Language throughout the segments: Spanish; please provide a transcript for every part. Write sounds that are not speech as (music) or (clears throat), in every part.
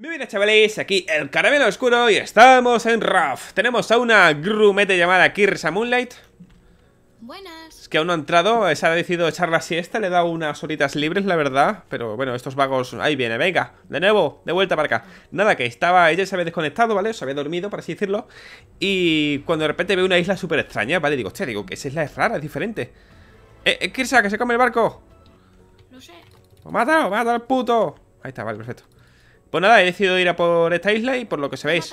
Muy bien chavales, aquí el caramelo oscuro y estamos en RAF Tenemos a una grumete llamada Kirsa Moonlight Buenas que aún no ha entrado, se ha decidido echar la siesta, le he dado unas horitas libres la verdad Pero bueno, estos vagos, ahí viene, venga, de nuevo, de vuelta para acá Nada, que estaba, ella se había desconectado, ¿vale? Se había dormido, por así decirlo Y cuando de repente veo una isla súper extraña, ¿vale? Digo, hostia, digo, que esa es es rara, es diferente eh, eh, Kirsa, que se come el barco Lo sé pues Mátalo, mátalo al puto Ahí está, vale, perfecto pues nada, he decidido ir a por esta isla y por lo que se veis.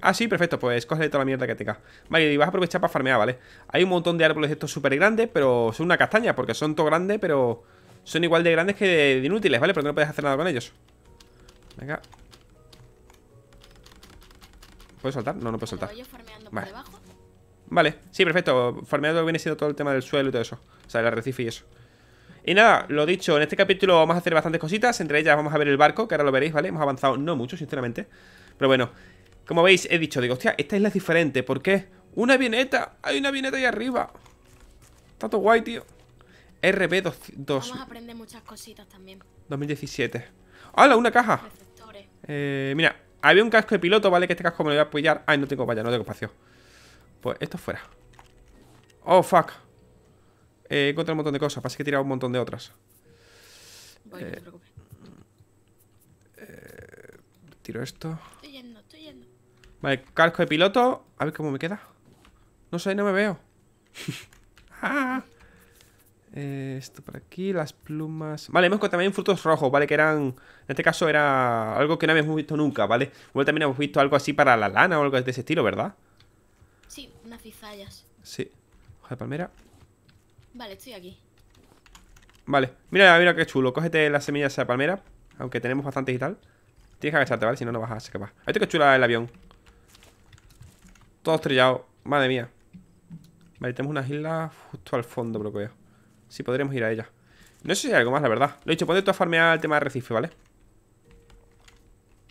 Ah, sí, perfecto, pues coge toda la mierda que te cae Vale, y vas a aprovechar para farmear, ¿vale? Hay un montón de árboles estos súper grandes, pero son una castaña, porque son todo grandes, pero son igual de grandes que de inútiles, ¿vale? Pero no puedes hacer nada con ellos. Venga. ¿Puedo saltar? No, no puedo saltar. Vale. sí, perfecto. Farmeando viene siendo todo el tema del suelo y todo eso. O sea, el arrecife y eso. Y nada, lo dicho, en este capítulo vamos a hacer bastantes cositas. Entre ellas vamos a ver el barco, que ahora lo veréis, ¿vale? Hemos avanzado no mucho, sinceramente. Pero bueno, como veis, he dicho, digo, hostia, esta isla es diferente. ¿Por qué? ¡Una avioneta! ¡Hay una avioneta ahí arriba! Está todo guay, tío. RB2... Vamos a aprender muchas cositas también. 2017. ¡Hala, una caja! Eh, mira, había un casco de piloto, ¿vale? Que este casco me lo voy a apoyar. Ay, no tengo, vaya, no tengo espacio. Pues esto fuera. Oh, fuck. He encontrado un montón de cosas, pasa que he tirado un montón de otras. Voy, no te eh, preocupes. Eh, tiro esto. Estoy yendo, estoy yendo. Vale, casco de piloto. A ver cómo me queda. No sé, no me veo. (laughs) Ah. Eh, esto por aquí, las plumas. Vale, hemos encontrado también frutos rojos, ¿vale? Que eran. En este caso era algo que no habíamos visto nunca, ¿vale? Igual también hemos visto algo así para la lana o algo de ese estilo, ¿verdad? Sí, unas cizallas. Sí. Hoja de palmera. Vale, estoy aquí. Vale, mira, mira qué chulo. Cógete las semillas de palmera, aunque tenemos bastantes y tal. Tienes que agacharte, ¿vale? Si no, no vas a escapar. Ahí está que chula el avión. Todo estrellado. Madre mía. Vale, tenemos una islas justo al fondo, pero que Sí, podremos ir a ella. No sé si hay algo más, la verdad. Lo he dicho, ponte tú a farmear el tema de recife, ¿vale?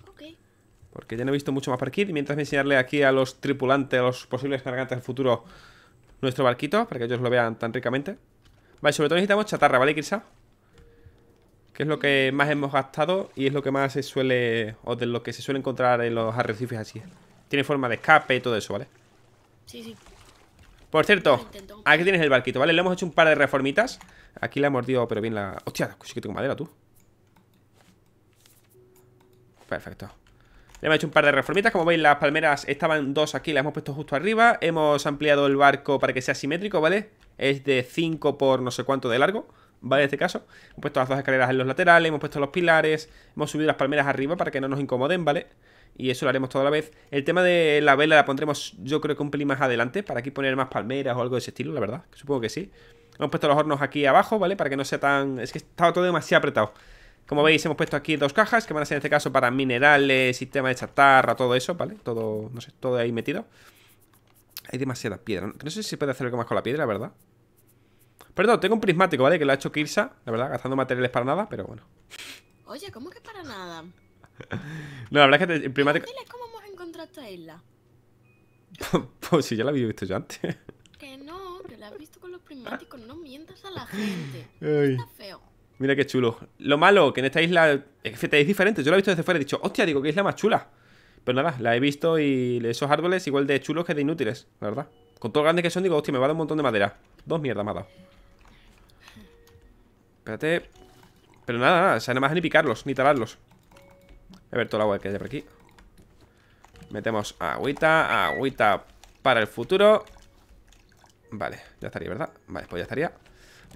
Ok. Porque ya no he visto mucho más por aquí. Mientras me enseñarle aquí a los tripulantes, a los posibles cargantes del futuro nuestro barquito Para que ellos lo vean tan ricamente Vale, sobre todo necesitamos chatarra, ¿vale, quizá Que es lo que más hemos gastado Y es lo que más se suele... O de lo que se suele encontrar en los arrecifes así Tiene forma de escape y todo eso, ¿vale? Sí, sí Por cierto, aquí tienes el barquito, ¿vale? Le hemos hecho un par de reformitas Aquí la hemos mordido, pero bien la... Hostia, que tengo madera, tú Perfecto hemos hecho un par de reformitas. Como veis, las palmeras estaban dos aquí, las hemos puesto justo arriba. Hemos ampliado el barco para que sea simétrico, ¿vale? Es de 5 por no sé cuánto de largo. ¿vale? En este caso, hemos puesto las dos escaleras en los laterales, hemos puesto los pilares, hemos subido las palmeras arriba para que no nos incomoden, ¿vale? Y eso lo haremos toda la vez. El tema de la vela la pondremos, yo creo que un pelín más adelante, para aquí poner más palmeras o algo de ese estilo, la verdad, supongo que sí. Hemos puesto los hornos aquí abajo, ¿vale? Para que no sea tan... Es que estaba todo demasiado apretado. Como veis, hemos puesto aquí dos cajas, que van a ser en este caso para minerales, sistema de chatarra, todo eso, ¿vale? Todo, no sé, todo ahí metido. Hay demasiada piedra. No sé si se puede hacer algo más con la piedra, ¿verdad? Perdón, tengo un prismático, ¿vale? Que lo ha hecho Kirsa, la verdad, gastando materiales para nada, pero bueno. Oye, ¿cómo que para nada? (laughs) no, la verdad es que el prismático... ¿Cómo hemos encontrado esta isla? (laughs) pues si ya la había visto yo antes. que no, que la has visto con los prismáticos, no mientas a la gente. Está feo. Mira qué chulo. Lo malo, que en esta isla es, diferente. Yo lo he visto desde fuera y he dicho, hostia, digo, qué isla más chula. Pero nada, la he visto y esos árboles igual de chulos que de inútiles, la verdad. Con todo lo grande que son, digo, hostia, me va a dar un montón de madera. Dos mierdas me dado. Espérate. Pero nada, nada, o sea, nada más ni picarlos, ni talarlos. A ver todo el agua que hay por aquí. Metemos agüita, agüita para el futuro. Vale, ya estaría, ¿verdad? Vale, pues ya estaría.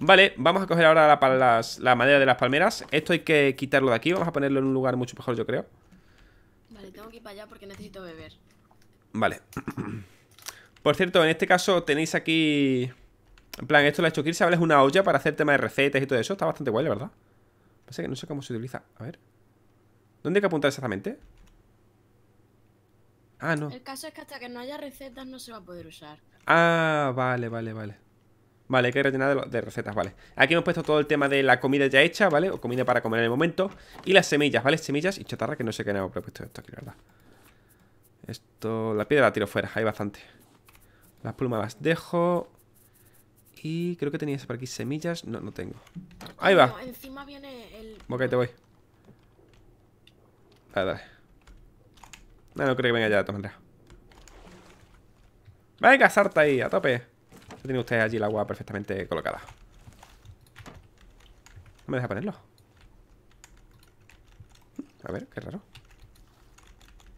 Vale, vamos a coger ahora la, la, madera de las palmeras. Esto hay que quitarlo de aquí. Vamos a ponerlo en un lugar mucho mejor, yo creo. Vale, tengo que ir para allá porque necesito beber. Vale. (clears throat) Por cierto, en este caso tenéis aquí... En plan, esto lo ha hecho se ¿vale? Es una olla para hacer tema de recetas y todo eso. Está bastante guay, la verdad. Pasa que no sé cómo se utiliza. A ver. ¿Dónde hay que apuntar exactamente? Ah, no. El caso es que hasta que no haya recetas no se va a poder usar. Ah, vale, vale, vale. Vale, hay que rellenar de, recetas, vale Aquí hemos puesto todo el tema de la comida ya hecha, ¿vale? O comida para comer en el momento Y las semillas, ¿vale? Semillas y chatarra que no sé qué he puesto esto aquí, la verdad Esto... La piedra la tiro fuera, hay bastante Las plumas las dejo Y creo que tenías por aquí semillas No, no tengo Ahí va Encima Ok, te voy Dale, dale No, no creo que venga ya de todas maneras Venga, sarta ahí, a tope tiene usted allí el agua perfectamente colocada. No me deja ponerlo. A ver, qué raro.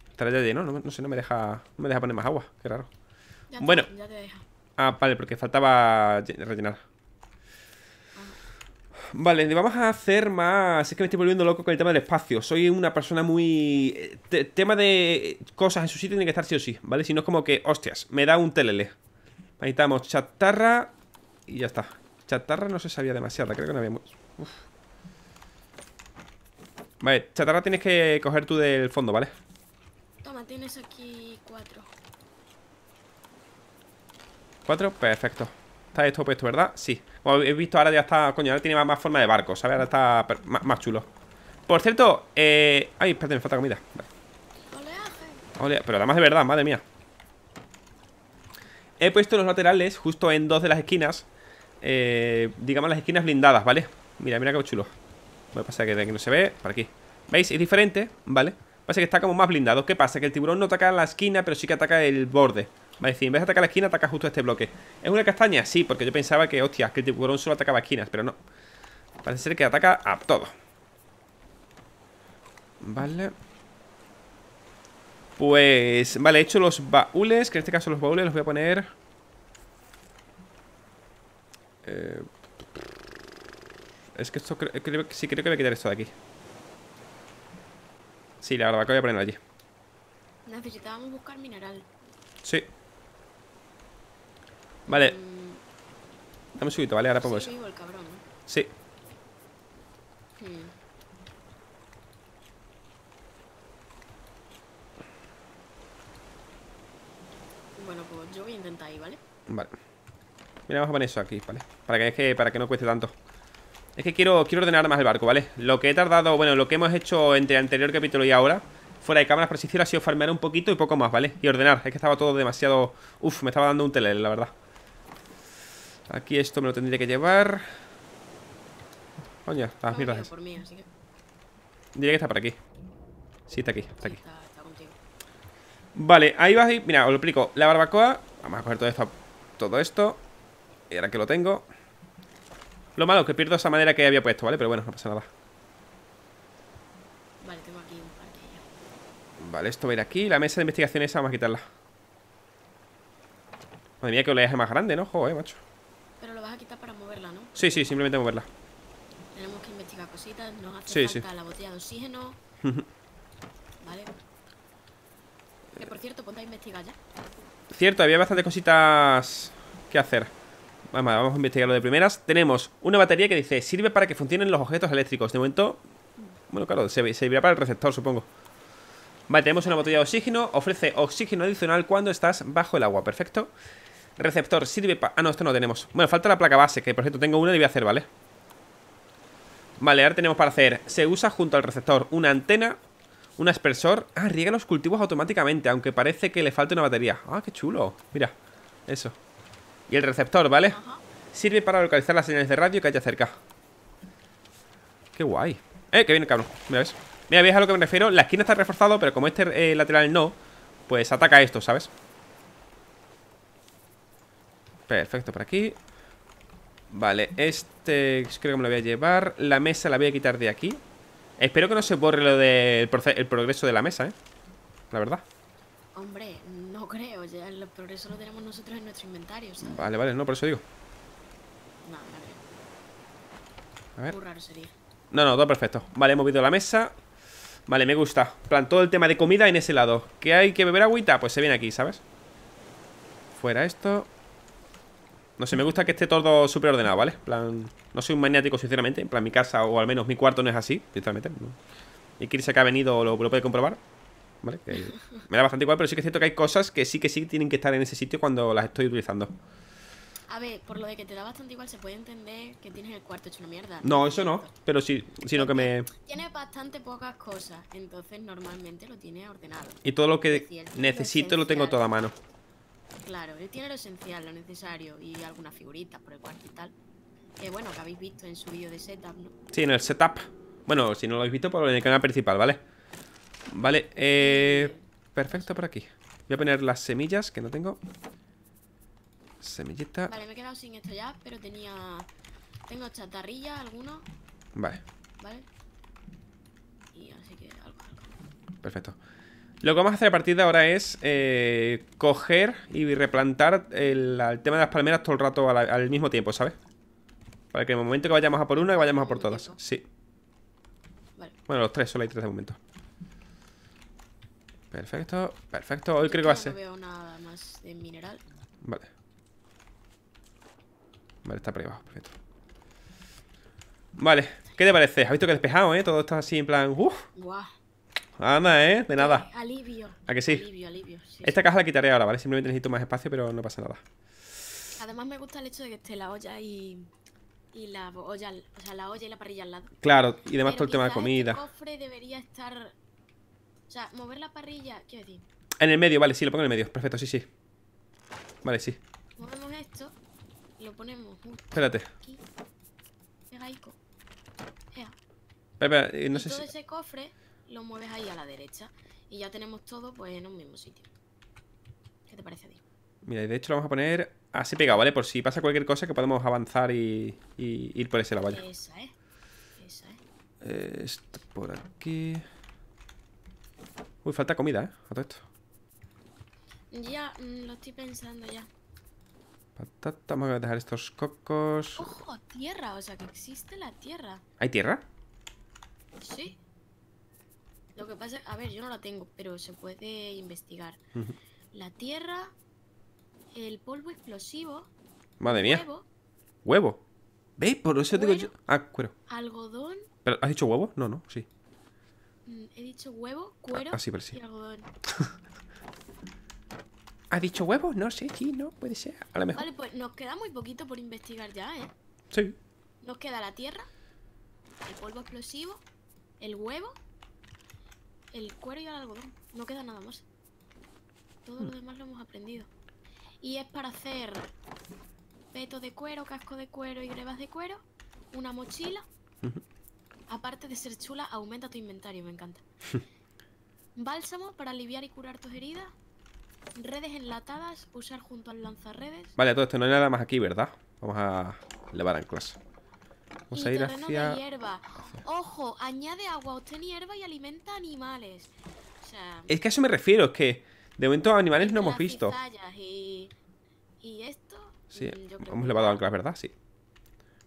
Estará ya lleno, no, no sé, no me deja. poner más agua, qué raro. bueno. Ah, vale, porque faltaba rellenar. Ah. Vale, vamos a hacer más... Es que me estoy volviendo loco con el tema del espacio. Soy una persona muy... Eh, tema de cosas en su sitio tiene que estar sí o sí, ¿vale? Si no es como que, hostias, me da un telele. Necesitamos chatarra y ya está. Chatarra no se sabía demasiada, creo que no habíamos... Uf. Vale, chatarra tienes que coger tú del fondo, ¿vale? Toma, tienes aquí cuatro. ¿Cuatro? Perfecto. Está esto puesto, ¿verdad? Sí. Como habéis visto, ahora ya está... Coño, ahora tiene más, forma de barco, ¿sabes? Ahora está más, chulo. Por cierto, eh... Ay, espérate, me falta comida. Vale. Oleaje. Pero además de verdad, madre mía he puesto los laterales justo en dos de las esquinas eh, Digamos las esquinas blindadas, ¿vale? Mira, mira qué chulo Voy a pasar que de aquí no se ve, Por aquí ¿Veis? Es diferente, ¿vale? Pasa que está como más blindado ¿Qué pasa? Que el tiburón no ataca la esquina, pero sí que ataca el borde Vale, es decir, en vez de atacar la esquina, ataca justo este bloque ¿Es una castaña? Sí, porque yo pensaba que, hostia, que el tiburón solo atacaba esquinas, pero no Parece ser que ataca a todo Vale pues, vale, he hecho los baúles Que en este caso los baúles los voy a poner eh, Es que esto creo, que Sí, creo que voy a quitar esto de aquí Sí, la verdad que voy a ponerlo allí Necesitábamos buscar mineral Sí Vale mm. Dame un subito, ¿vale? Ahora pongo sí, eso hmm. Sí Bueno, pues yo voy a intentar ahí, ¿vale? Vale. Mira, vamos a poner eso aquí, ¿vale? Para que, es para que no cueste tanto. Es que quiero, quiero ordenar más el barco, ¿vale? Lo que he tardado, bueno, lo que hemos hecho entre el anterior capítulo y ahora, fuera de cámaras, por si ha sido farmear un poquito y poco más, ¿vale? Y ordenar. Es que estaba todo demasiado... Uf, me estaba dando un tele, la verdad. Aquí esto me lo tendría que llevar. Coño, las mierdas. Diría que está por aquí. Sí, está aquí, está aquí. Vale, ahí vas y... Mira, os lo explico La barbacoa Vamos a coger todo esto, todo esto Y ahora que lo tengo Lo malo, es que pierdo esa madera que había puesto, ¿vale? Pero bueno, no pasa nada Vale, tengo aquí un parque Vale, esto va a ir aquí La mesa de investigación esa vamos a quitarla Madre mía, que oleaje más grande, ¿no? Joder, macho Pero lo vas a quitar para moverla, ¿no? Sí, sí, simplemente moverla Tenemos que investigar cositas Nos hace sí, falta la botella de oxígeno (laughs) por cierto, investigar ya. Cierto, había bastantes cositas que hacer. Vamos, a a lo de primeras. Tenemos una batería que dice, sirve para que funcionen los objetos eléctricos. De momento, bueno, claro, se servirá para el receptor, supongo. Vale, tenemos una botella de oxígeno. Ofrece oxígeno adicional cuando estás bajo el agua. Perfecto. Receptor sirve para... Ah, no, esto no tenemos. Bueno, falta la placa base, que por cierto tengo una y voy a hacer, ¿vale? Vale, ahora tenemos para hacer... Se usa junto al receptor una antena un aspersor. Ah, riega los cultivos automáticamente, aunque parece que le falta una batería. Ah, qué chulo. Mira, eso. Y el receptor, ¿vale? Sirve para localizar las señales de radio que haya cerca. Qué guay. Eh, que viene el cabrón. Mira, ¿ves? Mira, ¿ves a lo que me refiero? La esquina está reforzado, pero como este eh, lateral no, pues ataca esto, ¿sabes? Perfecto, por aquí. Vale, este creo que me lo voy a llevar. La mesa la voy a quitar de aquí. Espero que no se borre lo del progreso de la mesa, ¿eh? La verdad. Hombre, no creo. Ya el progreso lo tenemos nosotros en nuestro inventario, ¿sabes? Vale, vale, no, por eso digo. No, no A ver. No, no, todo perfecto. Vale, hemos movido la mesa. Vale, me gusta. plan, todo el tema de comida en ese lado. ¿Qué hay que beber agüita? Pues se viene aquí, ¿sabes? Fuera esto. No sé, me gusta que esté todo súper ordenado, ¿vale? En plan, no soy un maniático, sinceramente. En plan, mi casa, o al menos mi cuarto, no es así, sinceramente. Y Kirsa que ha venido lo, lo puede comprobar. ¿Vale? me da bastante igual, pero sí que es cierto que hay cosas que sí que sí tienen que estar en ese sitio cuando las estoy utilizando. A ver, por lo de que te da bastante igual, se puede entender que tienes el cuarto hecho una mierda. No, eso no, pero sí, sino que me... Tienes bastante pocas cosas, entonces normalmente lo tienes ordenado. Y todo lo que necesito lo tengo toda a mano. Claro, él tiene lo esencial, lo necesario y algunas figuritas por el cuarto y tal. Que bueno, que habéis visto en su vídeo de setup, ¿no? Sí, en el setup. Bueno, si no lo habéis visto, por pues en el canal principal, ¿vale? Vale, eh, perfecto por aquí. Voy a poner las semillas que no tengo. Semillita. Vale, me he quedado sin esto ya, pero tenía... Tengo chatarrilla, algunos. Vale. Vale. Y así que algo, algo. Perfecto. Lo que vamos a hacer a partir de ahora es eh, coger y replantar el, tema de las palmeras todo el rato al, mismo tiempo, ¿sabes? Para que en el momento que vayamos a por una, vayamos a por todas. Sí. Vale. Bueno, los tres, solo hay tres de momento. Perfecto, perfecto. Hoy creo que va a ser. No veo nada más de mineral. Vale. Vale, está abajo, perfecto. Vale, ¿qué te parece? ¿Has visto que despejado, eh? Todo está así en plan. ¡Uf! ¡uh! Guau. Anda, ¿eh? De este, nada. Alivio. ¿A que sí? Alivio, alivio. Esta caja la quitaré ahora, ¿vale? Simplemente necesito más espacio, pero no pasa nada. Además me gusta el hecho de que esté la olla y... Y la olla, o sea, la olla y la parrilla al lado. Claro, y además todo el tema de este comida. El cofre debería estar... O sea, mover la parrilla, quiero decir... En el medio, vale, sí, lo pongo en el medio. Perfecto, sí, sí. Vale, sí. Movemos esto y lo ponemos justo Espérate. Aquí. Espera, espera, eh, no y sé todo ese cofre lo mueves ahí a la derecha. Y ya tenemos todo pues en un mismo sitio. ¿Qué te parece a ti? Mira, y de hecho lo vamos a poner así pegado, ¿vale? Por si pasa cualquier cosa que podemos avanzar y, ir por ese lado, Esa es. Esa es. esto por aquí. Uy, falta comida, ¿eh? A todo esto. Ya, mm, lo estoy pensando ya. Patata, vamos a dejar estos cocos. Ojo, tierra, o sea que existe la tierra. ¿Hay tierra? Sí. Lo que pasa, a ver, yo no la tengo, pero se puede investigar. La tierra, el polvo explosivo. Madre mía. Huevo. ¿Veis? Por eso digo yo. Ah, cuero. Algodón. ¿Has dicho huevo? No, no, sí. Mm, he dicho huevo, cuero ah, sí. (laughs) ¿Has dicho huevo? No sé, sí, no, puede ser. A lo mejor. Vale, pues nos queda muy poquito por investigar ya, ¿eh? Sí. Nos queda la tierra, el polvo explosivo, el huevo el cuero y el algodón. No queda nada más. Todo lo hmm. demás lo hemos aprendido. Y es para hacer peto de cuero, casco de cuero y grebas de cuero. Una mochila. Aparte de ser chula, aumenta tu inventario, me encanta. (laughs) Bálsamo para aliviar y curar tus heridas. Redes enlatadas, usar junto al lanzarredes. Vale, todo esto no hay nada más aquí, ¿verdad? Vamos a Levar en clase. Vamos a ir hacia... Ojo, añade agua, y alimenta animales. es que a eso me refiero, es que de momento animales no hemos visto. Y, esto... Sí, mm, hemos elevado al ¿verdad? Sí.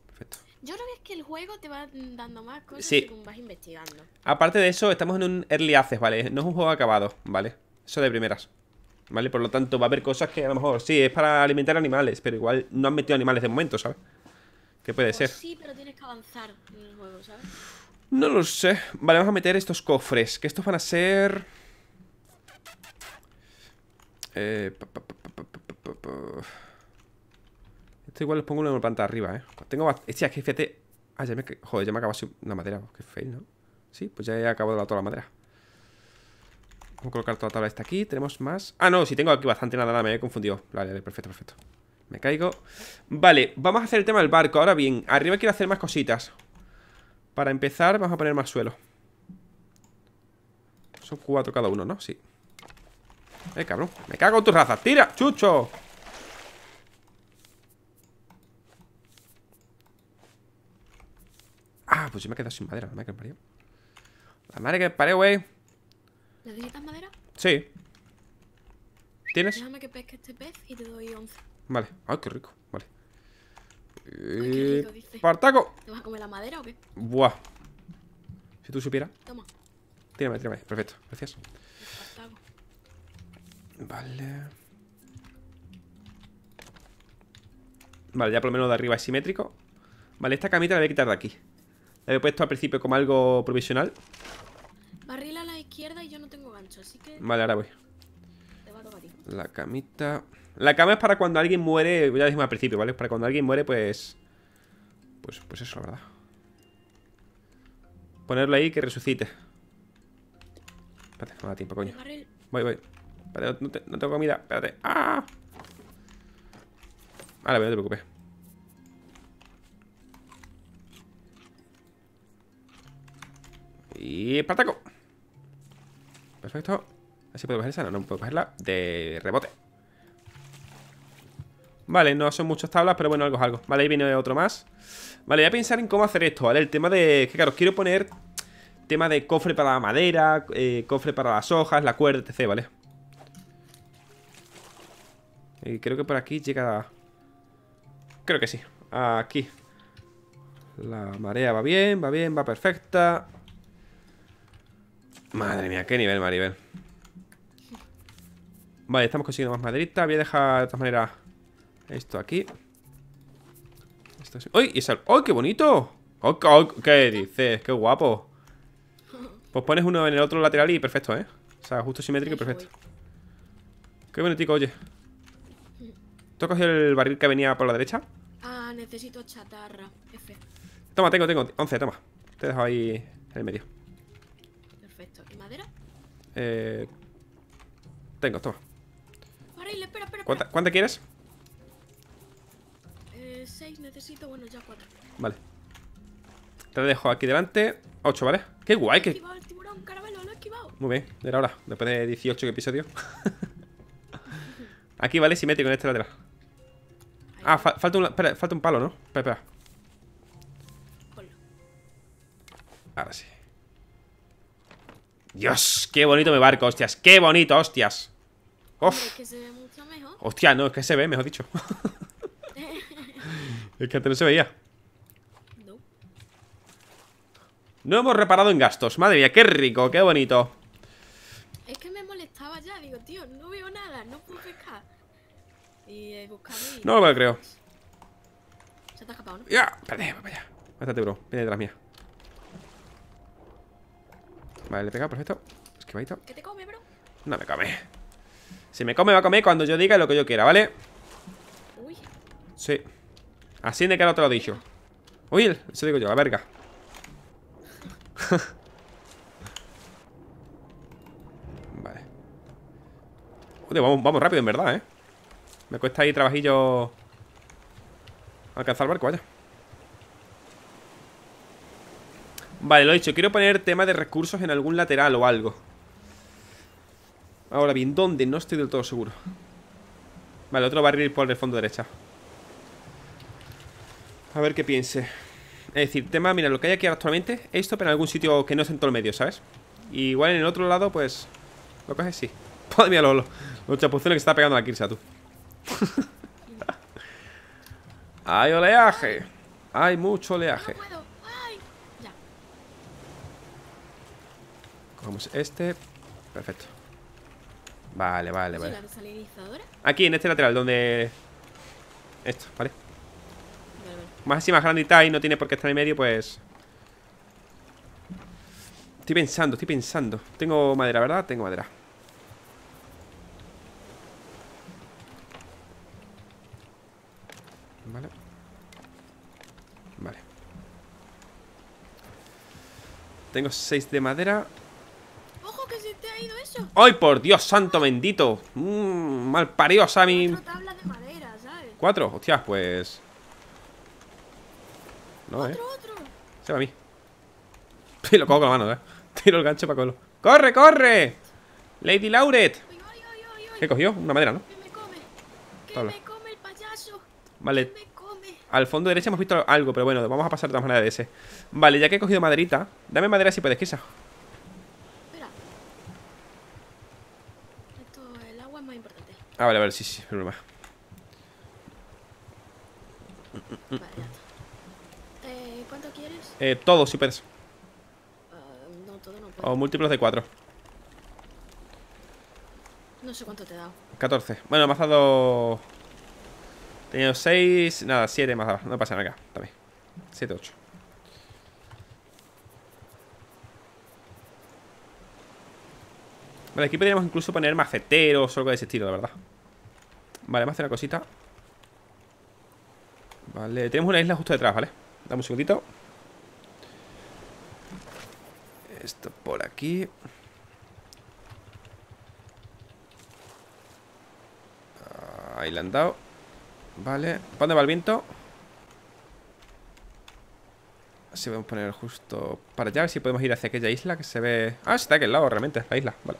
Perfecto. Yo creo que es que el juego te va dando más cosas sí. vas investigando. Aparte de eso, estamos en un early access, ¿vale? No es un juego acabado, ¿vale? Eso de primeras. ¿Vale? Por lo tanto, va a haber cosas que a lo mejor sí, es para alimentar animales, pero igual no han metido animales de momento, ¿sabes? ¿Qué puede pues ser? Sí, pero tienes que avanzar en el juego, ¿sabes? No lo sé. Vale, vamos a meter estos cofres. Que estos van a ser... Eh... Esto igual los pongo en una planta arriba, ¿eh? Tengo... bastante... es que fíjate... Ah, ya me... Joder, ya me de la una madera. Qué fail, ¿no? Sí, pues ya he acabado toda la madera. Vamos a colocar toda la tabla esta aquí. Tenemos más... Ah, no, si tengo aquí bastante nada, nada me he confundido. Vale, vale, perfecto, perfecto. Me caigo Vale, vamos a hacer el tema del barco Ahora bien, arriba quiero hacer más cositas Para empezar vamos a poner más suelo Son cuatro cada uno, ¿no? Sí Eh, cabrón Me cago en tus razas ¡Tira, chucho! Ah, pues yo me he quedado sin madera La madre que parió La madre que parió, güey ¿Necesitas madera? Sí ¿Tienes? Déjame que pesque este pez y te doy 11 Vale, ay, qué rico, vale eh, ¡Partaco! ¿Te vas a comer la madera o qué? Buah Si tú supieras Toma Tírame, tírame, perfecto, gracias Vale Vale, ya por lo menos de arriba es simétrico Vale, esta camita la voy a quitar de aquí La he puesto al principio como algo provisional Barril a la izquierda y yo no tengo gancho, así que... Vale, ahora voy La camita... La cama es para cuando alguien muere, ya dijimos al principio, ¿vale? Para cuando alguien muere, pues... Pues, pues eso, la verdad. Ponerlo ahí que resucite. Espérate, no da tiempo, coño. Voy, voy. Espérate, no, tengo comida. Espérate. ¡Ah! Ahora, no te preocupes. Y Espartaco. Perfecto. Así puedo coger esa. No, no puedo cogerla de rebote. Vale, no son muchas tablas, pero bueno, algo es algo Vale, ahí viene otro más Vale, voy a pensar en cómo hacer esto, ¿vale? El tema de... Que claro, quiero poner tema de cofre para la madera eh, Cofre para las hojas, la cuerda, etc, ¿vale? Y eh, creo que por aquí llega... Creo que sí, aquí La marea va bien, va bien, va perfecta Madre mía, qué nivel, Maribel Vale, estamos consiguiendo más maderita Voy a dejar de todas manera... Esto aquí. Esto ¡Uy! qué bonito! qué dices? ¡Qué guapo! Pues pones uno en el otro lateral y perfecto, ¿eh? O sea, justo simétrico y perfecto. Qué bonitico, oye. ¿Tú el barril que venía por la derecha? Ah, necesito chatarra. F. Toma, tengo, tengo. 11, toma. Te dejo ahí en el medio. Perfecto. ¿Y madera? Eh. Tengo, toma. Barril, espera. espera. ¿Cuánta, ¿Cuánta quieres? necesito, bueno, ya cuatro. Vale. Te dejo aquí delante. Ocho, ¿vale? Qué guay, que. Muy bien, era ahora Después de 18 episodios. (laughs) aquí, ¿vale? Si Simétrico con este lateral. Ah, falta, un, falta un palo, ¿no? Espera, espera. Ahora sí. Dios, qué bonito me barco, hostias. Qué bonito, hostias. Uf. Hostia, no, es que se ve, mejor dicho. (laughs) Es que antes no se veía. No. no hemos reparado en gastos. Madre mía, qué rico, qué bonito. Es que me molestaba ya. Digo, tío, no veo nada, no puedo pescar. Y he eh, buscado y... No lo creo. Se te ha escapado, ¿no? Ya, espérate, va para allá. Mátate, bro. Viene detrás mía. Vale, le he pegado, perfecto. Esquivadito. ¿Qué te come, bro? No me come. Si me come, va a comer cuando yo diga lo que yo quiera, ¿vale? Uy. Sí. Así de que ahora te lo he dicho. Oye, eso digo yo, la verga. (laughs) vale. Joder, vamos, rápido, en verdad, ¿eh? Me cuesta ahí trabajillo alcanzar el barco, vaya. Vale, lo he dicho. Quiero poner tema de recursos en algún lateral o algo. Ahora bien, ¿dónde? No estoy del todo seguro. Vale, otro barril por el fondo derecha. A ver qué piense. Es decir, tema, mira, lo que hay aquí actualmente, esto, pero en algún sitio que no es en todo el medio, ¿sabes? igual en el otro lado, pues. Lo es sí. Madre (laughs) mía, lo, lo, lo que está pegando la Kirsa, tú. (laughs) Hay oleaje. Hay mucho oleaje. Cogemos este. Perfecto. Vale, vale, vale. Aquí, en este lateral, donde... Esto, ¿vale? Más así más grande y y no tiene por qué estar en medio, pues... Estoy pensando, estoy pensando Tengo madera, ¿verdad? Tengo madera Vale Vale Tengo seis de madera ¡Ojo que se te ha ido eso! ¡Ay, por Dios santo bendito! Mm, mal parido, Sammy Cuatro tablas de madera, ¿sabes? ¿Cuatro? Hostias, pues... No, eh. Se va a mí. (laughs) Y lo cojo con la mano, eh. (laughs) Tiro el gancho para colo ¡Corre, corre! Lady Lauret. ¿Qué cogió? Una madera, ¿no? me me come come el payaso Vale. Al fondo derecha hemos visto algo, pero bueno, vamos a pasar de la manera de ese. Vale, ya que he cogido maderita, dame madera si puedes, quizás. Ah, vale, vale, sí, sí, problema. Vale, cuánto quieres? Eh, todo, si puedes. Uh, no, todo no puedo. O múltiplos de 4. No sé cuánto te he dado. 14. Bueno, me has dado. Tenía 6. Nada, 7 más dado. No pasa nada acá. También. 7, 8. Vale, aquí podríamos incluso poner maceteros o algo de ese estilo, la verdad. Vale, vamos a hacer una cosita. Vale, tenemos una isla justo detrás, ¿vale? vale Dame un segundito. Esto por aquí. Ahí le han dado. Vale. ¿Para dónde el viento? Así vamos a poner justo para allá. A ver si podemos ir hacia aquella isla que se ve... Ah, está de aquel lado realmente, la isla. Vale.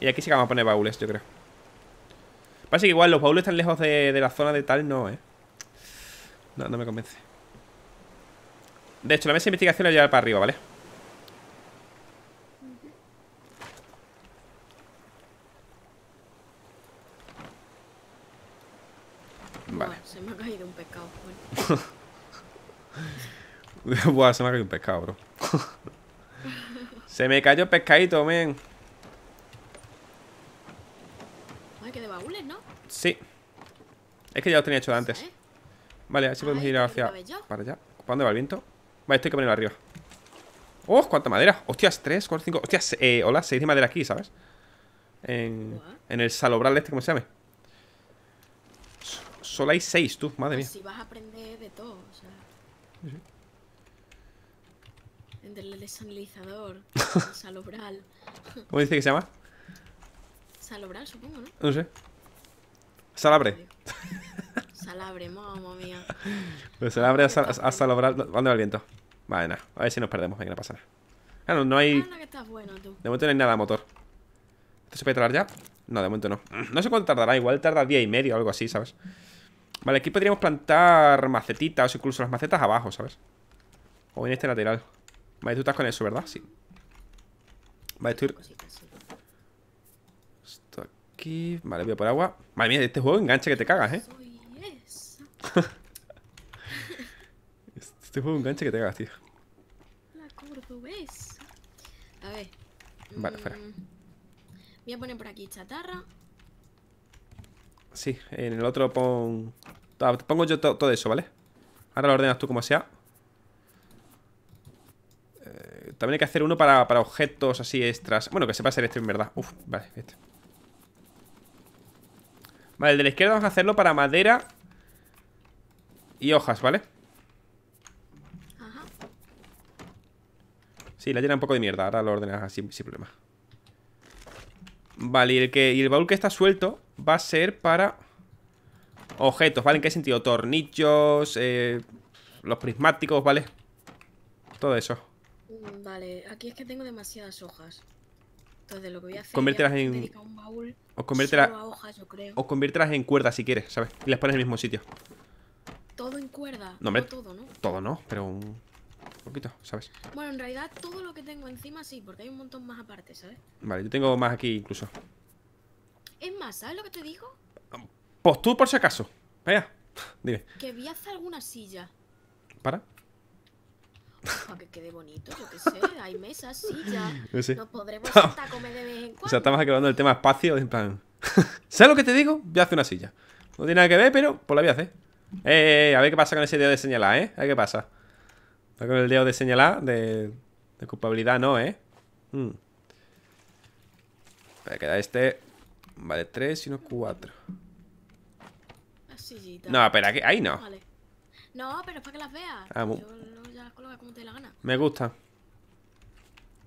Y aquí sí que vamos a poner baúles, yo creo. Parece que igual los baúles están lejos de, de la zona de tal no, ¿eh? No, no me convence. De hecho, la mesa de investigación la voy a para arriba, ¿vale? Vale. se me ha caído un pescado, (laughs) Buah, se me ha caído un pescado, bro. (laughs) se me cayó el pescadito, men. que de baúles, ¿no? Sí. Es que ya lo tenía hecho antes. Vale, así podemos ir hacia... Para allá. ¿Para dónde va el viento? Vale, estoy caminando arriba ¡Oh! ¡Cuánta madera! Hostias, 3, 4, 5 Hostias, eh, hola, seis de madera aquí, ¿sabes? En, en el salobral este, ¿cómo se llama? Solo hay seis, tú, madre mía Si vas a aprender de todo, o sea Entre el desanalizador (laughs) Salobral ¿Cómo dice que se llama? Salobral, supongo, ¿no? No sé Salabre (laughs) Salabre, mamma mía. se Salabre hasta lograr... ¿Dónde va el viento? Vale, nada. A ver si nos perdemos. Venga, no pasa nada. Claro, no, hay. Ah, de momento no hay nada motor. ¿Esto se puede traer ya? No, de momento no. No sé cuánto tardará. Igual tarda día y medio o algo así, ¿sabes? Vale, aquí podríamos plantar macetitas o incluso las macetas abajo, ¿sabes? O en este lateral. Vale, tú estás con eso, ¿verdad? Sí. Vale, estoy... Esto aquí... Vale, voy a por agua. Madre mía, este juego engancha que te cagas, ¿eh? (laughs) este fue este un gancho que te hagas, tío. La A ver. Vale, fuera. Mm, voy a poner por aquí chatarra. Sí, en el otro Pongo yo todo eso, ¿vale? Ahora lo ordenas tú como sea. Eh, también hay que hacer uno para, para, objetos así extras. Bueno, que sepa ser este en verdad. Uf, vale, este. Vale, el de la izquierda vamos a hacerlo para madera y hojas, ¿vale? Ajá. Sí, la llena un poco de mierda. Ahora lo ordenas así sin problema. Vale, y el, que, y el baúl que está suelto va a ser para objetos, ¿vale? ¿En qué sentido? Tornillos, eh, los prismáticos, ¿vale? Todo eso. Mm, vale, aquí es que tengo demasiadas hojas. Entonces lo que voy a hacer conviértelas en un baúl o hojas, yo O en cuerdas si quieres, ¿sabes? Y las pones en el mismo sitio. Todo en cuerda. No, me... todo, ¿no? Todo no, pero un poquito, ¿sabes? Bueno, en realidad todo lo que tengo encima sí, porque hay un montón más aparte, ¿sabes? Vale, yo tengo más aquí incluso. Es más, ¿sabes lo que te digo? Pues tú por si acaso. Vaya, (laughs) dime. Que vi hacer alguna silla. ¿Para? Para que quede bonito, yo qué sé. (laughs) Hay mesas, sillas. No sé. Nos podremos estar a comer de vez en cuando. O sea, estamos acabando el tema espacio en plan... (laughs) ¿Sabes lo que te digo? Voy a hacer una silla. No tiene nada que ver, pero pues la voy a hacer. Eh, eh, eh, a ver qué pasa con ese dedo de señalar, ¿eh? A ver qué pasa. Con el dedo de señalar, de, de culpabilidad no, ¿eh? Hmm. a queda este. Vale, tres y unos cuatro No, espera, ahí no. No, pero es para que las veas. Ah, yo ya las coloco como te dé la gana. Me gusta.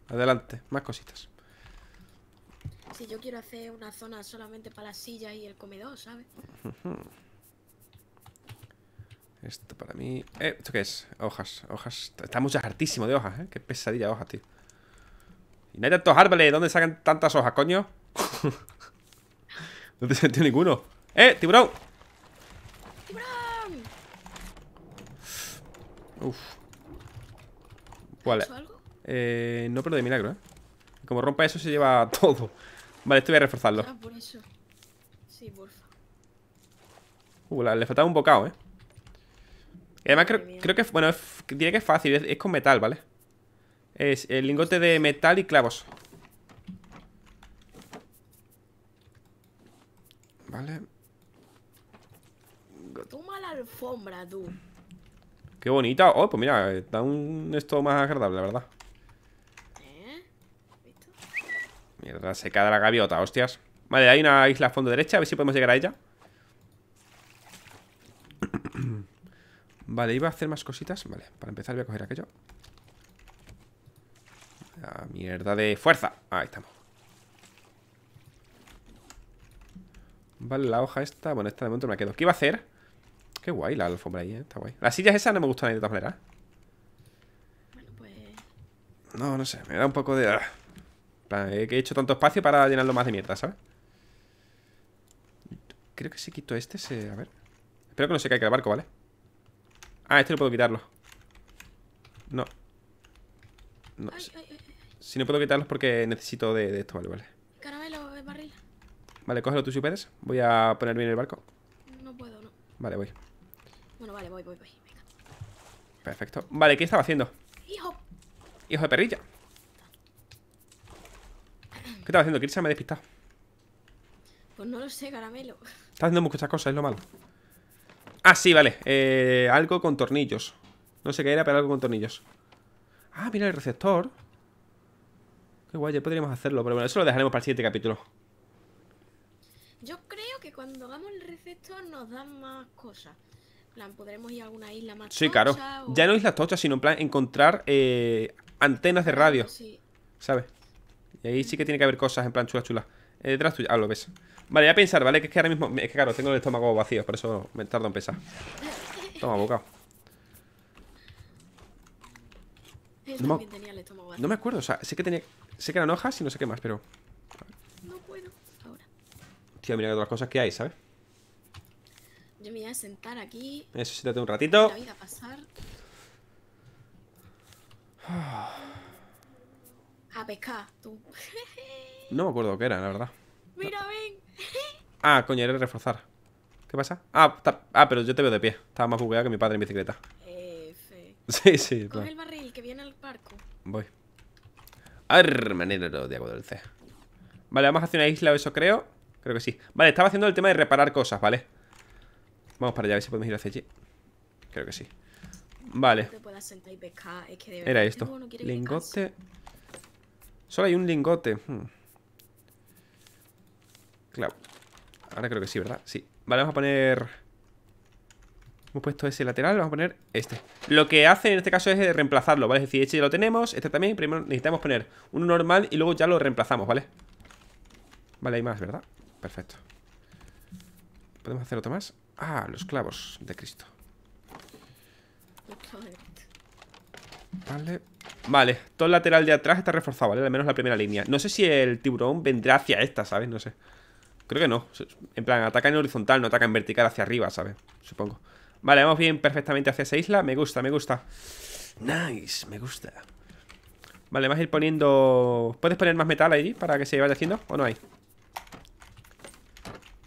Adelante, más cositas. Si yo quiero hacer una zona solamente para la silla y el comedor, ¿sabes? Esto para mí... Eh, ¿Esto qué es? Hojas, hojas... Está muchas hartísimo de hojas, ¿eh? Qué pesadilla de hojas, tío. Y no hay tantos árboles. ¿Dónde sacan tantas hojas, coño? (laughs) no te sentido ninguno. ¡Eh, tiburón! ¡Tiburón! Uf. Vale. Eh, no, pero de milagro, ¿eh? Como rompa eso, se lleva (laughs) todo. Vale, esto voy a reforzarlo. Ah, por eso. Sí, porfa. Uh, le faltaba un bocado, ¿eh? Y además creo, que, bueno, es, que es fácil, es, con metal, ¿vale? Es el lingote de metal y clavos. Vale. Toma la alfombra, tú. Qué bonita. Oh, pues mira, eh, da un esto más agradable, la verdad. ¿Eh? Mierda, se cae la gaviota, hostias. Vale, hay una isla a fondo derecha, a ver si podemos llegar a ella. Vale, iba a hacer más cositas Vale, para empezar voy a coger aquello La mierda de fuerza Ahí estamos Vale, la hoja esta Bueno, esta de momento me quedo ¿Qué iba a hacer? Qué guay la alfombra ahí, ¿eh? Está guay Las sillas esas no me gustan de todas maneras Bueno, pues... No, no sé Me da un poco de... Ah. que he hecho tanto espacio para llenarlo más de mierda, ¿sabes? Creo que si quito este se... A ver Espero que no se caiga el barco, ¿vale? Ah, esto lo puedo quitarlo No, no. Si no puedo quitarlos porque necesito de, de esto, vale, vale Caramelo, de eh, barril Vale, cógelo tú si puedes Voy a ponerme en el barco No puedo, no Vale, voy Bueno, vale, voy, voy, voy Venga. Perfecto Vale, ¿qué estaba haciendo? Hijo Hijo de perrilla ¿Qué estaba haciendo? Kirsa me ha despistado Pues no lo sé, caramelo Está haciendo muchas cosas, es lo malo Ah, sí, vale. Eh, algo con tornillos. No sé qué era, pero algo con tornillos. Ah, mira el receptor. Qué guay, ya podríamos hacerlo. Pero bueno, eso lo dejaremos para el siguiente capítulo. Yo creo que cuando hagamos el receptor nos dan más cosas. plan, podremos ir a alguna isla más Sí, claro. Ya no islas tochas, sino en plan encontrar eh, antenas de radio. Sí. ¿Sabes? Y ahí sí que tiene que haber cosas en plan chula, chula eh, detrás tuya. Ah, lo ves. Vale, voy a pensar, ¿vale? Que es que ahora mismo... Es que claro, tengo el estómago vacío Por eso me tardo en pensar Toma, boca no, me... el no me acuerdo, o sea, sé que tenía... Sé que eran hojas y no sé qué más, pero... No puedo, ahora Tío, mira las cosas que hay, ¿sabes? Yo me voy a sentar aquí Eso, siéntate un ratito (sighs) a pescar, tú (laughs) No me acuerdo qué era, la verdad Mira, ven Ah, coño, era reforzar. ¿Qué pasa? Ah, ah, pero yo te veo de pie. Estaba más bugueado que mi padre en bicicleta. Sí, sí. Coge el barril que viene al Voy. de agua dulce. Vale, vamos hacia una isla o eso creo. Creo que sí. Vale, estaba haciendo el tema de reparar cosas, ¿vale? Vamos para allá, a ver si podemos ir hacia allí. Creo que sí. Vale. Era esto. Este lingote. Solo hay un lingote. Hmm. Claro. Ahora creo que sí, ¿verdad? Sí. Vale, vamos a poner... Hemos puesto ese lateral, vamos a poner este. Lo que hace en este caso es eh, reemplazarlo, ¿vale? Es decir, este ya lo tenemos, este también. Primero necesitamos poner uno normal y luego ya lo reemplazamos, ¿vale? Vale, hay más, ¿verdad? Perfecto. ¿Podemos hacer otro más? Ah, los clavos de Cristo. Vale. Vale, todo el lateral de atrás está reforzado, ¿vale? Al menos la primera línea. No sé si el tiburón vendrá hacia esta, ¿sabes? No sé. Creo que no. En plan, ataca en horizontal, no ataca en vertical hacia arriba, ¿sabes? Supongo. Vale, vamos bien perfectamente hacia esa isla. Me gusta, me gusta. Nice, me gusta. Vale, vas a ir poniendo... ¿Puedes poner más metal ahí para que se vaya haciendo? ¿O no hay?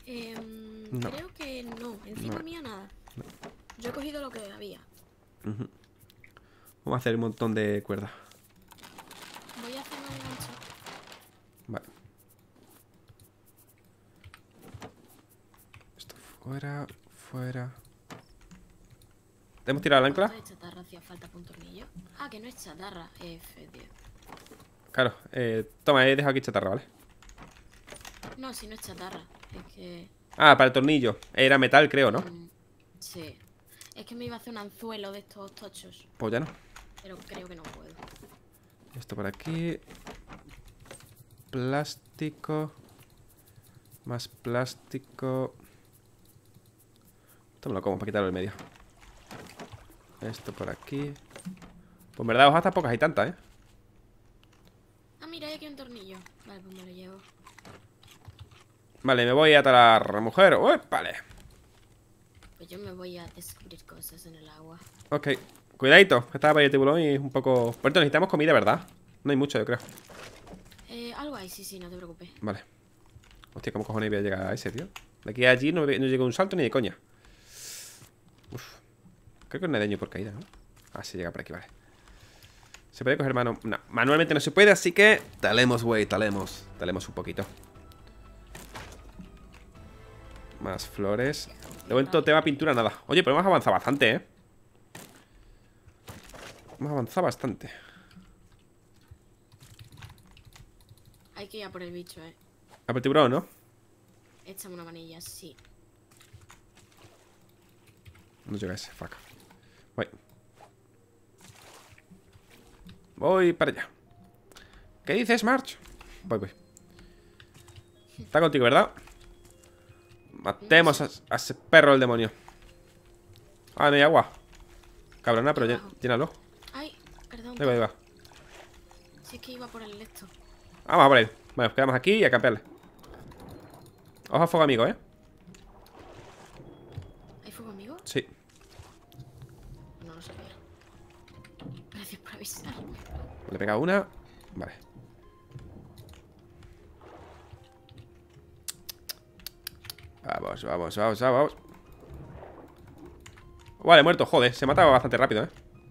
Em, creo que no. mía nada. Yo he cogido lo que había. Vamos a hacer un montón de cuerdas. Fuera, fuera. ¿Te hemos tirado el ancla? falta Ah, que no es chatarra, F10. Claro, eh, toma, he dejado aquí chatarra, ¿vale? No, si no es chatarra, es que... Ah, para el tornillo. Era metal, creo, ¿no? Mm, sí. Es que me iba a hacer un anzuelo de estos tochos. Pues ya no. Pero creo que no puedo. Esto por aquí. Plástico. Más plástico. Esto me lo como para quitarlo del medio. Esto por aquí. Pues en verdad, hojas pocas y tantas, ¿eh? Ah, mira, hay aquí un tornillo. Vale, pues me lo llevo. Vale, me voy a talar, mujer. Uy, vale. Pues yo me voy a descubrir cosas en el agua. Ok. Cuidadito, estaba para el tiburón y es un poco... Por esto necesitamos comida, ¿verdad? No hay mucho, yo creo. Eh, algo hay, sí, sí, no te preocupes. Vale. Hostia, ¿cómo cojones voy a llegar a ese, tío? De aquí a allí no, no llego un salto ni de coña. Uf. Creo que no hay daño por caída, ¿no? Ah, sí, llega por aquí, vale. ¿Se puede coger mano? No, manualmente no se puede, así que... Talemos, güey, talemos. Talemos un poquito. Más flores. De momento te va pintura, nada. Oye, pero hemos avanzado bastante, ¿eh? Hemos avanzado bastante. Hay que ir a por el bicho, ¿eh? A por tiburón, ¿no? Échame una manilla, sí. No llega ese, faca. Voy. Voy para allá. ¿Qué dices, March? Voy, voy. Está contigo, ¿verdad? Matemos a, ese perro del demonio. Ah, no hay agua. Cabrona, pero llénalo. Ahí va, ahí va. Sí que iba por el ah, Vamos a por él. Bueno, pues quedamos aquí y a campearle. Ojo a fuego, amigo, ¿eh? Le he una. Vale. Vamos, vamos, vamos, vamos. Vale, muerto, joder, se mataba bastante rápido, ¿eh?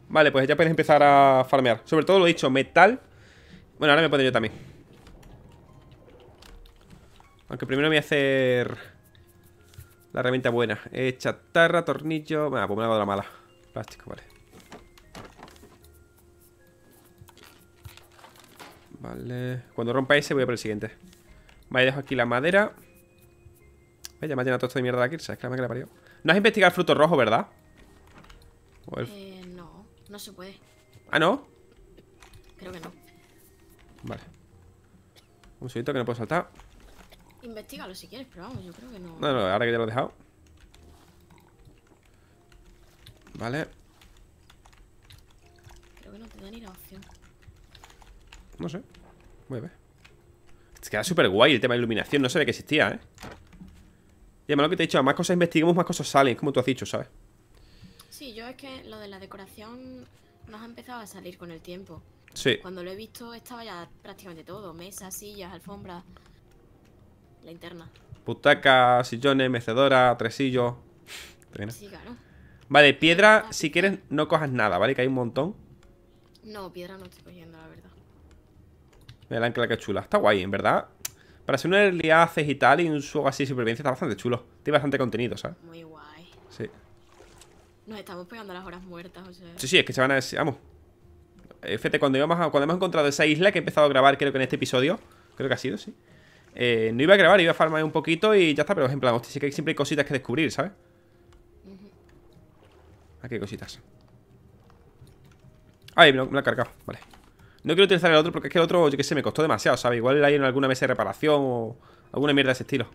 Vale, pues ya puedes empezar a farmear Sobre todo lo he dicho, metal Bueno, ahora me pondré yo también Aunque primero voy a hacer La herramienta buena eh, Chatarra, tornillo... Bueno, ah, pues me hago dado la mala Plástico, vale Vale. Cuando rompa ese voy a por el siguiente. Vale, dejo aquí la madera. Vaya, me ha llenado todo esto de mierda de aquí. ¿Sabes que la que la parió? No has investigado el fruto rojo, ¿verdad? eh, no, no se puede. ¿Ah, no? Creo que no. Vale. Un segundito que no puedo saltar. Investígalo si quieres, pero vamos, yo creo que no. No, no, ahora que ya lo he dejado. Vale. Creo que no te dan ni la opción. No sé. voy Es que Queda súper guay el tema de iluminación. No sabía que existía, ¿eh? Ya, además lo que te he dicho, más cosas investigamos, más cosas salen, como tú has dicho, ¿sabes? Sí, yo es que lo de la decoración nos ha empezado a salir con el tiempo. Sí. Cuando lo he visto estaba ya prácticamente todo. Mesas, sillas, alfombras, La interna Butacas, sillones, mecedora, tresillos. Sí, claro. Vale, piedra, si quieres no cojas nada, ¿vale? Que hay un montón. No, piedra no estoy cogiendo, la verdad la ancla que chula. Está guay, en verdad. Para ser un early y tal, y un juego así de supervivencia, está bastante chulo. Tiene bastante contenido, ¿sabes? Muy guay. Sí. Nos estamos pegando las horas muertas, o sea. Sí, sí, es que se van a... Vamos. Eh, fíjate, cuando, cuando hemos encontrado esa isla que he empezado a grabar, creo que en este episodio, creo que ha sido, sí. Eh, no iba a grabar, iba a farmar un poquito y ya está, pero en plan, hostia, sí que siempre hay cositas que descubrir, ¿sabes? Aquí hay cositas. Ahí, me lo, me lo he cargado, vale. No quiero utilizar el otro porque es que el otro, yo que sé, me costó demasiado, ¿sabes? Igual hay en alguna mesa de reparación o alguna mierda de ese estilo.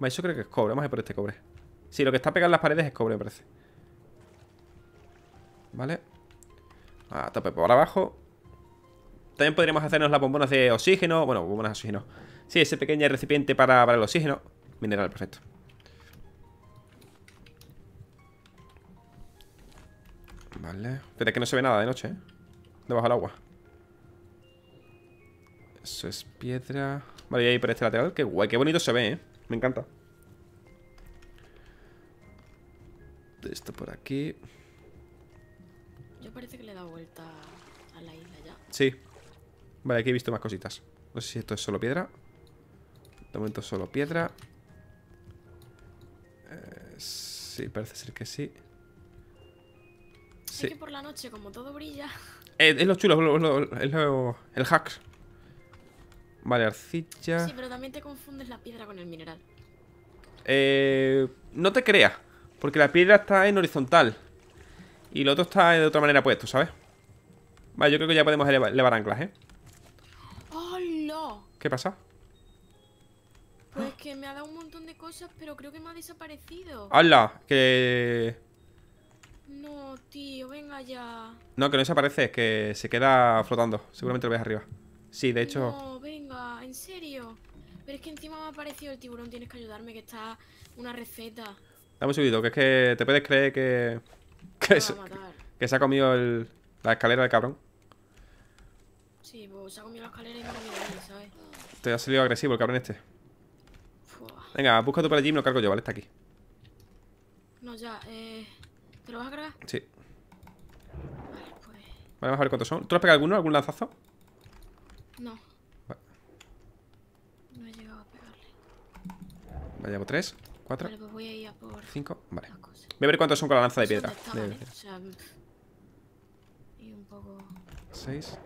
Vale, eso creo que es cobre. Vamos a ir por este cobre. Sí, lo que está pegado en las paredes es cobre, me parece. Vale. A tope pues, por abajo. También podríamos hacernos las bombonas de oxígeno. Bueno, bombonas de oxígeno. Sí, ese pequeño recipiente para, el oxígeno. Mineral, perfecto. Vale. Es que no se ve nada de noche, ¿eh? Debajo del agua. Eso es piedra. Vale, y ahí por este lateral. Qué guay, qué bonito se ve, ¿eh? Me encanta. Esto por aquí. Yo parece que le he dado vuelta a la isla ya. Sí. Vale, aquí he visto más cositas. No sé si esto es solo piedra. De momento solo piedra. Eh, sí, parece ser que sí. Sí. Es que por la noche, como todo brilla. Eh, es lo chulo, es lo, el hack. Vale, arcilla. Sí, pero también te confundes la piedra con el mineral. Eh, no te creas, porque la piedra está en horizontal. Y lo otro está de otra manera puesto, ¿sabes? Vale, yo creo que ya podemos elevar, anclas, ¿eh? ¡Oh, ¿Qué pasa? Pues que me ha dado un montón de cosas, pero creo que me ha desaparecido. ¡Hala! Que... No, tío, venga ya. No, que no desaparece, que se queda flotando. Seguramente lo ves arriba. Sí, de hecho... No, venga, en serio. Pero es que encima me ha aparecido el tiburón, tienes que ayudarme, que está una receta. Dame subido, que es que te puedes creer que... Que, se, ha comido el, la escalera del cabrón. Sí, pues se ha comido la escalera y me ha comido ¿sabes? Te ha salido agresivo el cabrón este. Venga, busca tú para allí y lo cargo yo, ¿vale? Está aquí. No, ya, eh... ¿Te lo vas a cargar? Sí. Vale, pues... Vale, vamos a ver cuántos son. ¿Tú has pegado alguno? ¿Algún lanzazo? No. No a pegarle. Va, llevo 3, 4, 5. Vale. Pues voy a ver cuántos son con la lanza de piedra. ¿eh? Y un poco. 6,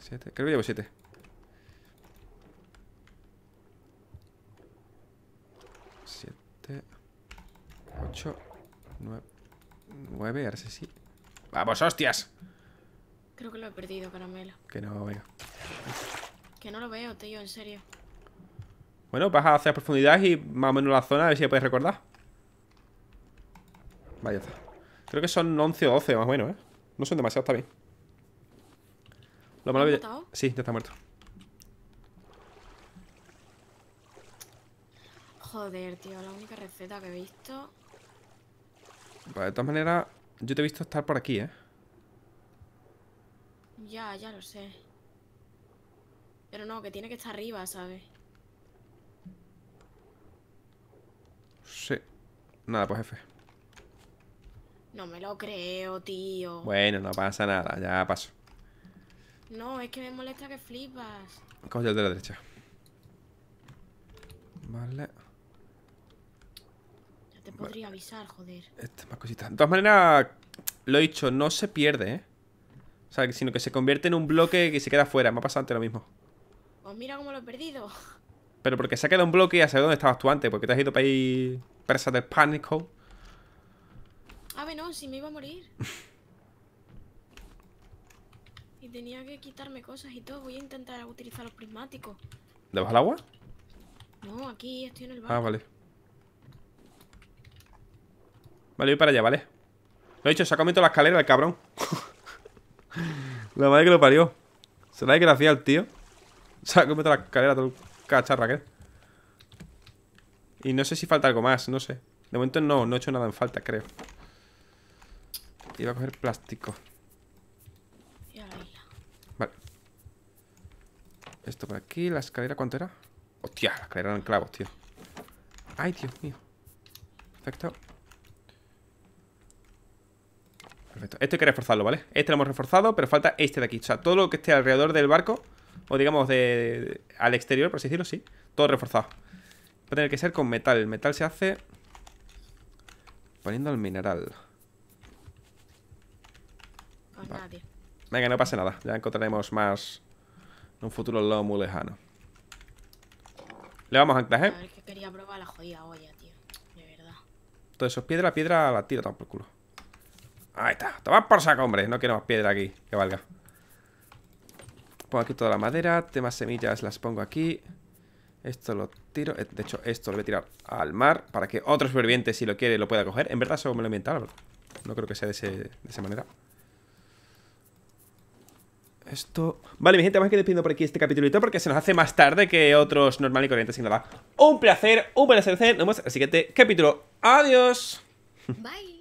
7, creo que llevo 7. 7, 8, 9, 9, ahora sí ¡Vamos, hostias! Creo que lo he perdido, caramelo. Que no, venga. Que no lo veo, tío, en serio. Bueno, vas a hacer profundidad y más o menos la zona, a ver si puedes recordar. Vaya Creo que son 11 o 12 más o menos, ¿eh? No son demasiados, está bien. Lo malo Sí, ya está muerto. Joder, tío, la única receta que he visto... de todas maneras, yo te he visto estar por aquí, ¿eh? Ya, ya lo sé. Pero no, que tiene que estar arriba, ¿sabes? Sí. Nada, pues jefe. No me lo creo, tío. Bueno, no pasa nada, ya paso. No, es que me molesta que flipas. Coge el de la derecha. Vale. Ya te podría avisar, joder. Esta más cositas. De todas maneras, lo he dicho, no se pierde, ¿eh? O sea, sino que se convierte en un bloque que se queda fuera. Me ha pasado antes lo mismo. Oh, mira cómo lo he perdido. Pero porque se ha quedado un bloque y ya sabes dónde estabas tú antes. Porque te has ido para ir presa de pánico. A ver, no, si me iba a morir. (laughs) y tenía que quitarme cosas y todo. Voy a intentar utilizar los prismáticos. ¿Debajo el agua? No, aquí estoy en el barco. Ah, vale. Vale, voy para allá, vale. Lo he dicho, se ha comido la escalera el cabrón. (laughs) la madre que lo parió. Será desgraciado el tío sea, cómete la escalera todo el cacharra que Y no sé si falta algo más, no sé. De momento no, no he hecho nada en falta, creo. Iba a coger plástico. Vale. Esto por aquí, la escalera, ¿cuánto era? Hostia, la escalera en clavos, tío. Ay, Dios mío. Perfecto. Perfecto. Esto hay que reforzarlo, ¿vale? Este lo hemos reforzado, pero falta este de aquí. O sea, todo lo que esté alrededor del barco o digamos de, al exterior, por así decirlo, sí. Todo reforzado. Va a tener que ser con metal. El metal se hace poniendo el mineral. nadie. Venga, no pasa nada. Ya encontraremos más en un futuro lo muy lejano. Le vamos a entrar, ¿eh? quería probar la olla, tío. De verdad. Todo eso es piedra, piedra la tiro tampoco por culo. Ahí está. Toma por saco, hombre. No quiero más piedra aquí. Que valga. Pongo aquí toda la madera. Temas semillas las pongo aquí. Esto lo tiro. Eh, de hecho, esto lo voy a tirar al mar para que otros superviviente, si lo quiere, lo pueda coger. En verdad, solo me lo inventado. No creo que sea de, esa manera. Esto... Vale, mi gente, vamos a ir despidiendo por aquí este capítulo porque se nos hace más tarde que otros normal y corrientes sin nada. Un placer, un placer. Nos vemos en el siguiente capítulo. ¡Adiós! Bye.